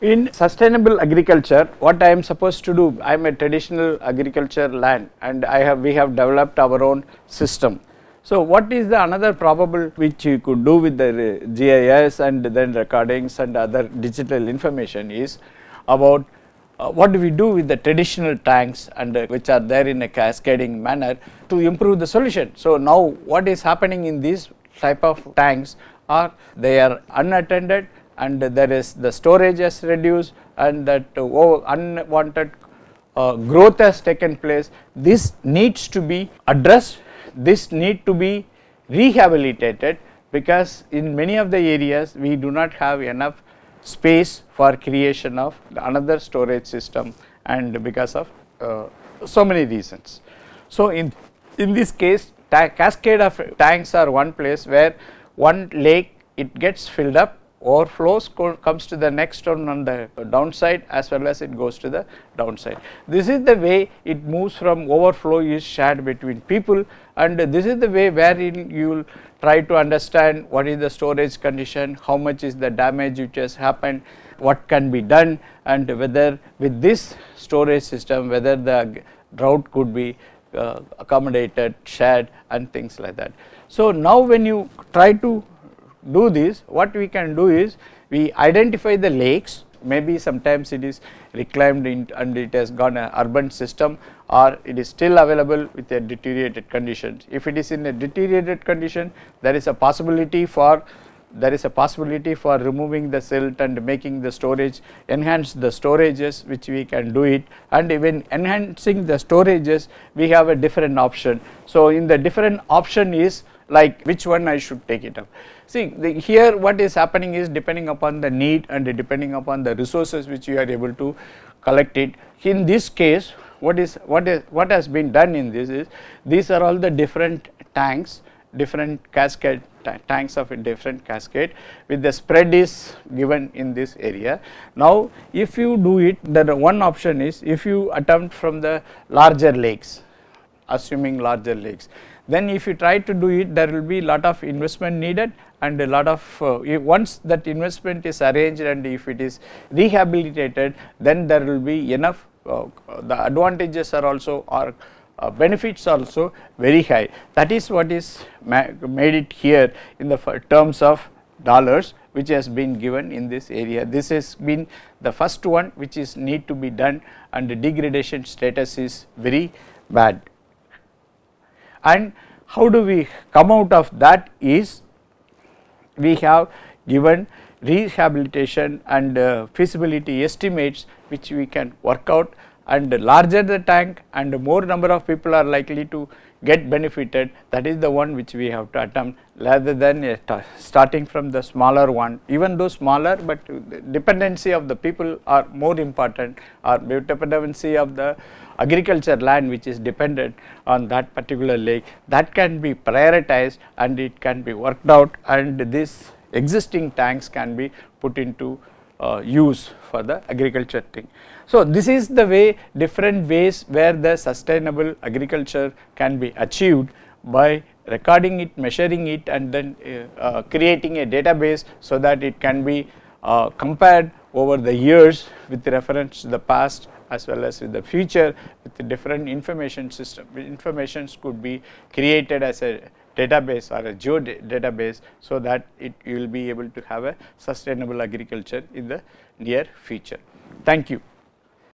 In sustainable agriculture, what I am supposed to do, I am a traditional agriculture land and I have we have developed our own system. So, what is the another probable which you could do with the GIS and then recordings and other digital information is about uh, what do we do with the traditional tanks and uh, which are there in a cascading manner to improve the solution. So, now what is happening in these type of tanks are they are unattended and there is the storage has reduced and that uh, unwanted uh, growth has taken place. This needs to be addressed, this need to be rehabilitated because in many of the areas we do not have enough space for creation of another storage system and because of uh, so many reasons. So, in, in this case cascade of tanks are one place where one lake it gets filled up overflows comes to the next turn on the downside as well as it goes to the downside. This is the way it moves from overflow is shared between people and this is the way wherein you will try to understand what is the storage condition, how much is the damage which has happened, what can be done and whether with this storage system whether the drought could be uh, accommodated, shared and things like that. So, now when you try to do this, what we can do is we identify the lakes, maybe sometimes it is reclaimed and it has gone an urban system or it is still available with a deteriorated condition. If it is in a deteriorated condition, there is a possibility for there is a possibility for removing the silt and making the storage enhance the storages which we can do it and even enhancing the storages we have a different option. So, in the different option is like which one I should take it up. See the, here what is happening is depending upon the need and depending upon the resources which you are able to collect it. In this case what is what is what has been done in this is these are all the different tanks different cascade tanks of a different cascade with the spread is given in this area. Now if you do it the one option is if you attempt from the larger lakes assuming larger lakes then if you try to do it, there will be lot of investment needed and a lot of, uh, once that investment is arranged and if it is rehabilitated, then there will be enough, uh, the advantages are also or uh, benefits also very high. That is what is ma made it here in the terms of dollars which has been given in this area. This has been the first one which is need to be done and the degradation status is very bad and how do we come out of that is we have given rehabilitation and uh, feasibility estimates which we can work out and larger the tank and more number of people are likely to get benefited that is the one which we have to attempt rather than starting from the smaller one even though smaller but dependency of the people are more important or dependency of the agriculture land which is dependent on that particular lake that can be prioritized and it can be worked out and this existing tanks can be put into uh, use for the agriculture thing. So, this is the way different ways where the sustainable agriculture can be achieved by recording it, measuring it and then uh, uh, creating a database so that it can be uh, compared over the years with reference to the past as well as with the future with the different information system informations could be created as a database or a geo database so that it you will be able to have a sustainable agriculture in the near future. Thank you.